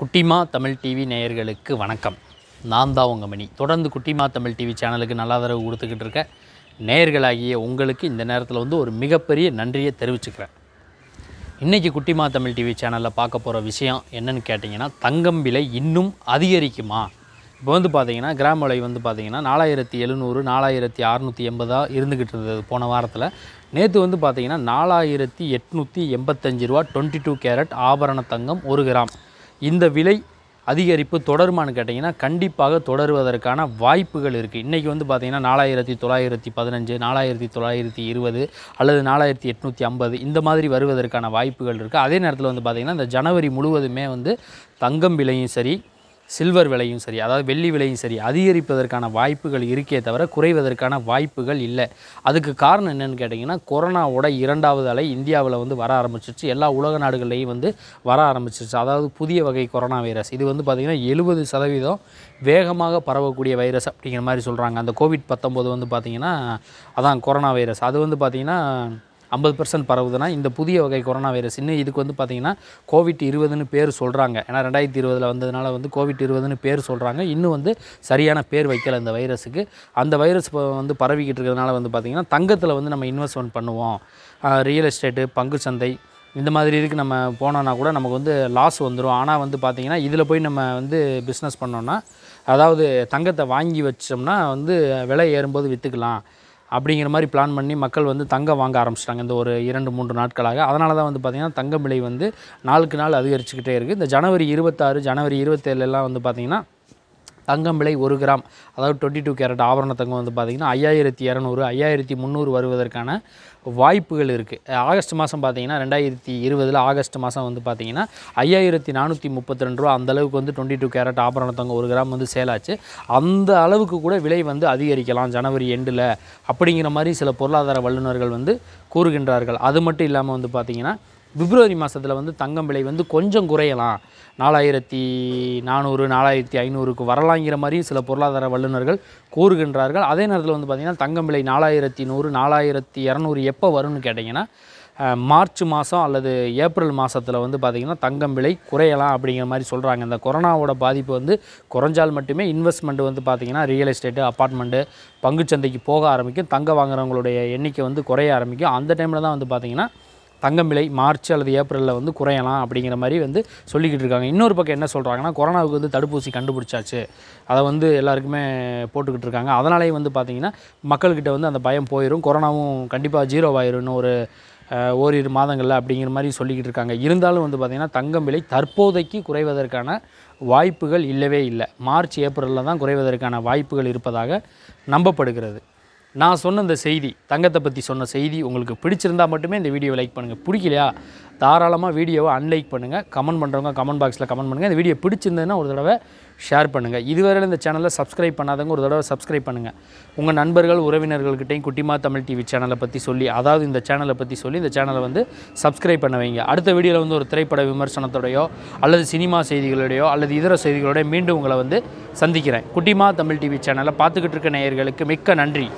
குட்டிமா தமிழ் டிவி நேயர்களுக்கு வணக்கம் நான் தான் உங்கள் மணி தொடர்ந்து குட்டிமா தமிழ் டிவி சேனலுக்கு நல்ல தரவு கொடுத்துக்கிட்டு இருக்க நேயர்களாகிய உங்களுக்கு இந்த நேரத்தில் வந்து ஒரு மிகப்பெரிய நன்றியை தெரிவிச்சுக்கிறேன் இன்றைக்கி குட்டிமா தமிழ் டிவி சேனலில் பார்க்க போகிற விஷயம் என்னன்னு கேட்டிங்கன்னா தங்கம் விலை இன்னும் அதிகரிக்குமா இப்போ வந்து பார்த்திங்கன்னா கிராம விலை வந்து பார்த்திங்கன்னா நாலாயிரத்தி எழுநூறு நாலாயிரத்தி அறநூற்றி எண்பதாக இருந்துக்கிட்டு இருந்தது போன வாரத்தில் நேற்று வந்து பார்த்திங்கன்னா நாலாயிரத்தி எட்நூற்றி எண்பத்தஞ்சு ரூபா டுவெண்ட்டி டூ கேரட் ஆபரண தங்கம் ஒரு கிராம் இந்த விலை அதிகரிப்பு தொடருமான்னு கேட்டிங்கன்னா கண்டிப்பாக தொடருவதற்கான வாய்ப்புகள் இருக்குது இன்றைக்கி வந்து பார்த்திங்கன்னா நாலாயிரத்தி தொள்ளாயிரத்தி பதினஞ்சு நாலாயிரத்தி தொள்ளாயிரத்தி இருபது அல்லது நாலாயிரத்தி எட்நூற்றி ஐம்பது இந்த மாதிரி வருவதற்கான வாய்ப்புகள் இருக்குது அதே நேரத்தில் வந்து பார்த்திங்கன்னா இந்த ஜனவரி முழுவதுமே வந்து தங்கம் விலையும் சரி சில்வர் விலையும் சரி அதாவது வெள்ளி விலையும் சரி அதிகரிப்பதற்கான வாய்ப்புகள் இருக்கே தவிர குறைவதற்கான வாய்ப்புகள் இல்லை அதுக்கு காரணம் என்னென்னு கேட்டிங்கன்னா கொரோனாவோட இரண்டாவது அலை இந்தியாவில் வந்து வர ஆரம்பிச்சிருச்சு எல்லா உலக நாடுகள்லேயும் வந்து வர ஆரம்பிச்சிருச்சு அதாவது புதிய வகை கொரோனா வைரஸ் இது வந்து பார்த்திங்கன்னா எழுபது சதவீதம் வேகமாக பரவக்கூடிய வைரஸ் அப்படிங்கிற மாதிரி சொல்கிறாங்க அந்த கோவிட் பத்தொம்போது வந்து பார்த்திங்கன்னா அதான் கொரோனா வைரஸ் அது வந்து பார்த்திங்கன்னா ஐம்பது பர்சன்ட் பரவுதுன்னா இந்த புதிய வகை கொரோனா வைரஸ் இன்னும் இதுக்கு வந்து பார்த்திங்கன்னா கோவிட் இருபதுன்னு பேர் சொல்கிறாங்க ஏன்னா ரெண்டாயிரத்தி இருபதில் வந்ததுனால வந்து கோவிட் இருபதுன்னு பேர் சொல்கிறாங்க இன்னும் வந்து சரியான பேர் வைக்கல இந்த வைரஸுக்கு அந்த வைரஸ் வந்து பரவிக்கிட்டு இருக்கிறதுனால வந்து பார்த்திங்கன்னா தங்கத்தில் வந்து நம்ம இன்வெஸ்ட்மெண்ட் பண்ணுவோம் ரியல் எஸ்டேட்டு பங்கு சந்தை இந்த மாதிரி இதுக்கு நம்ம போனோன்னா கூட நமக்கு வந்து லாஸ் வந்துடும் ஆனால் வந்து பார்த்திங்கன்னா இதில் போய் நம்ம வந்து பிஸ்னஸ் பண்ணோன்னா அதாவது தங்கத்தை வாங்கி வச்சோம்னா வந்து விலை ஏறும்போது விற்றுக்கலாம் அப்படிங்கிற மாதிரி பிளான் பண்ணி மக்கள் வந்து தங்கம் வாங்க ஆரம்பிச்சிட்டாங்க இந்த ஒரு இரண்டு மூன்று நாட்களாக அதனால தான் வந்து பார்த்திங்கன்னா தங்கம் விலை வந்து நாளுக்கு நாள் அதிகரிச்சுக்கிட்டே இருக்குது இந்த ஜனவரி இருபத்தாறு ஜனவரி இருபத்தேழுலாம் வந்து பார்த்திங்கன்னா தங்கம் விலை ஒரு கிராம் அதாவது டுவெண்ட்டி டூ கேரட் ஆபரண தங்கம் வந்து பார்த்திங்கன்னா ஐயாயிரத்தி இரநூறு ஐயாயிரத்தி முந்நூறு வருவதற்கான வாய்ப்புகள் இருக்குது ஆகஸ்ட் மாதம் பார்த்திங்கன்னா ரெண்டாயிரத்தி இருபதில் ஆகஸ்ட் மாதம் வந்து பார்த்திங்கன்னா ஐயாயிரத்தி நானூற்றி முப்பத்தி ரெண்டு ரூபா அந்தளவுக்கு வந்து டுவெண்ட்டி டூ கேரட் ஆபரண தங்கம் ஒரு கிராம் வந்து சேலாச்சு அந்த அளவுக்கு கூட விலை வந்து அதிகரிக்கலாம் ஜனவரி எண்டில் அப்படிங்கிற மாதிரி சில பொருளாதார வல்லுநர்கள் வந்து கூறுகின்றார்கள் அது மட்டும் இல்லாமல் வந்து பார்த்திங்கன்னா பிப்ரவரி மாதத்தில் வந்து தங்கம் விலை வந்து கொஞ்சம் குறையலாம் நாலாயிரத்தி நானூறு நாலாயிரத்தி ஐநூறுக்கு வரலாங்கிற மாதிரி சில பொருளாதார வல்லுநர்கள் கூறுகின்றார்கள் அதே நேரத்தில் வந்து பார்த்திங்கன்னா தங்கம் விலை நாலாயிரத்தி நூறு நாலாயிரத்தி இரநூறு எப்போ வரும்னு கேட்டிங்கன்னா மார்ச் மாதம் அல்லது ஏப்ரல் மாதத்தில் வந்து பார்த்திங்கன்னா தங்கம் விலை குறையலாம் அப்படிங்கிற மாதிரி சொல்கிறாங்க இந்த கொரோனாவோட பாதிப்பு வந்து குறைஞ்சால் மட்டுமே இன்வெஸ்ட்மெண்ட் வந்து பார்த்திங்கன்னா ரியல் எஸ்டேட்டு அப்பார்ட்மெண்ட்டு பங்குச்சந்தைக்கு போக ஆரம்பிக்கும் தங்க வாங்குறவங்களுடைய எண்ணிக்கை வந்து குறைய ஆரம்பிக்கும் அந்த டைமில் தான் வந்து பார்த்திங்கன்னா தங்கம் விலை மார்ச் அல்லது ஏப்ரலில் வந்து குறையலாம் அப்படிங்கிற மாதிரி வந்து சொல்லிக்கிட்டு இருக்காங்க இன்னொரு பக்கம் என்ன சொல்கிறாங்கன்னா கொரோனாவுக்கு வந்து தடுப்பூசி கண்டுபிடிச்சாச்சு அதை வந்து எல்லாருக்குமே போட்டுக்கிட்டு இருக்காங்க அதனாலேயே வந்து பார்த்திங்கன்னா மக்கள்கிட்ட வந்து அந்த பயம் போயிடும் கொரோனாவும் கண்டிப்பாக ஜீரோ ஆயிரும்னு ஒரு ஓரிரு மாதங்களில் அப்படிங்கிற மாதிரி சொல்லிக்கிட்டு இருக்காங்க இருந்தாலும் வந்து பார்த்திங்கன்னா தங்கம் விலை தற்போதைக்கு குறைவதற்கான வாய்ப்புகள் இல்லவே இல்லை மார்ச் ஏப்ரலில் தான் குறைவதற்கான வாய்ப்புகள் இருப்பதாக நம்பப்படுகிறது நான் சொன்ன இந்த செய்தி தங்கத்தை பற்றி சொன்ன செய்தி உங்களுக்கு பிடிச்சிருந்தால் மட்டுமே இந்த வீடியோவை லைக் பண்ணுங்கள் பிடிக்கலையா தாராளமாக வீடியோவை அன்லைக் பண்ணுங்கள் கமெண்ட் பண்ணுறவங்க கமெண்ட் பாக்ஸில் கமெண்ட் பண்ணுங்கள் இந்த வீடியோ பிடிச்சிருந்ததுன்னா ஒரு தடவை ஷேர் பண்ணுங்கள் இதுவரை இந்த சேனலை சப்ஸ்கிரைப் பண்ணாதவங்க ஒரு தடவை சப்ஸ்கிரைப் பண்ணுங்கள் உங்கள் நண்பர்கள் உறவினர்கள்கிட்டையும் குட்டிமா தமிழ் டிவி சேனலை பற்றி சொல்லி அதாவது இந்த சேனலை பற்றி சொல்லி இந்த சேனலை வந்து சப்ஸ்கிரைப் பண்ண வைங்க அடுத்த வீடியோவில் வந்து ஒரு திரைப்பட விமர்சனத்தோடையோ அல்லது சினிமா செய்திகளோடையோ அல்லது இதர செய்திகளோடய மீண்டும் உங்களை வந்து சந்திக்கிறேன் குட்டிமா தமிழ் டிவி சேனலை பார்த்துக்கிட்டு இருக்க நேயர்களுக்கு மிக்க நன்றி